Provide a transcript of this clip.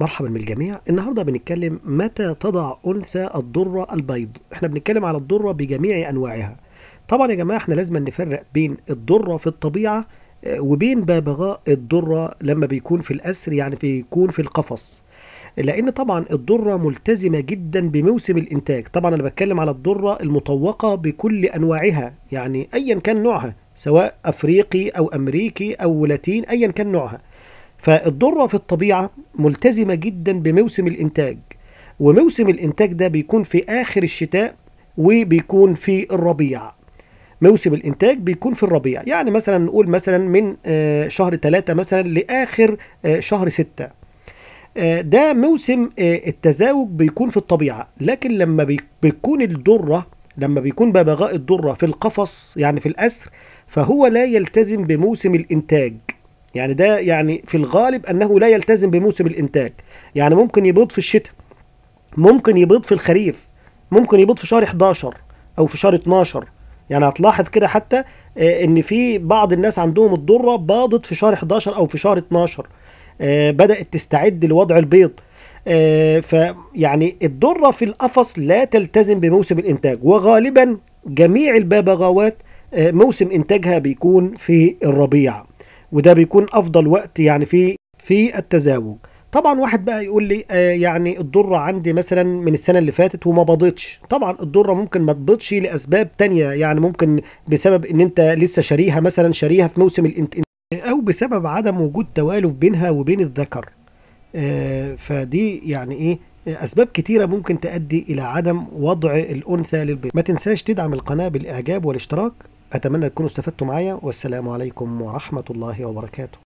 مرحبا بالجميع النهارده بنتكلم متى تضع انثى الدره البيض احنا بنتكلم على الدره بجميع انواعها طبعا يا جماعه احنا لازم نفرق بين الدره في الطبيعه آه، وبين ببغاء الدره لما بيكون في الاسر يعني بيكون في القفص لان طبعا الدره ملتزمه جدا بموسم الانتاج طبعا انا بتكلم على الدره المطوقه بكل انواعها يعني ايا كان نوعها سواء افريقي او امريكي او لاتين ايا كان نوعها فالذرة في الطبيعة ملتزمة جدا بموسم الإنتاج وموسم الإنتاج ده بيكون في آخر الشتاء وبيكون في الربيع موسم الانتاج بيكون في الربيع يعني مثلا نقول مثلا من آه، شهر 3 مثلا لاخر آه، شهر 6 آه، ده موسم التزاوج بيكون في الطبيعه لكن لما بيكون الذره لما بيكون ببغاء الذره في القفص يعني في الاسر فهو لا يلتزم بموسم الانتاج يعني ده يعني في الغالب انه لا يلتزم بموسم الانتاج يعني ممكن يبيض في الشتاء ممكن يبيض في الخريف ممكن يبيض في شهر 11 او في شهر 12 يعني هتلاحظ كده حتى آه، ان في بعض الناس عندهم الدره باضت في شهر 11 او في شهر 12 آه، بدات تستعد لوضع البيض آه، فيعني الدره في القفص لا تلتزم بموسم الانتاج وغالبا جميع الببغاوات موسم انتاجها بيكون في الربيع وده بيكون افضل وقت يعني في في التزاوج طبعا واحد بقى يقول لي آه يعني الضرة عندي مثلا من السنة اللي فاتت وما بضتش طبعا الضرة ممكن ما تبضش لأسباب تانية يعني ممكن بسبب ان انت لسه شاريها مثلا شاريها في موسم الانت او بسبب عدم وجود توالف بينها وبين الذكر آه فدي يعني ايه أسباب كتيرة ممكن تؤدي إلى عدم وضع الأنثى للبيض ما تنساش تدعم القناة بالإعجاب والاشتراك أتمنى تكونوا استفدتوا معايا والسلام عليكم ورحمة الله وبركاته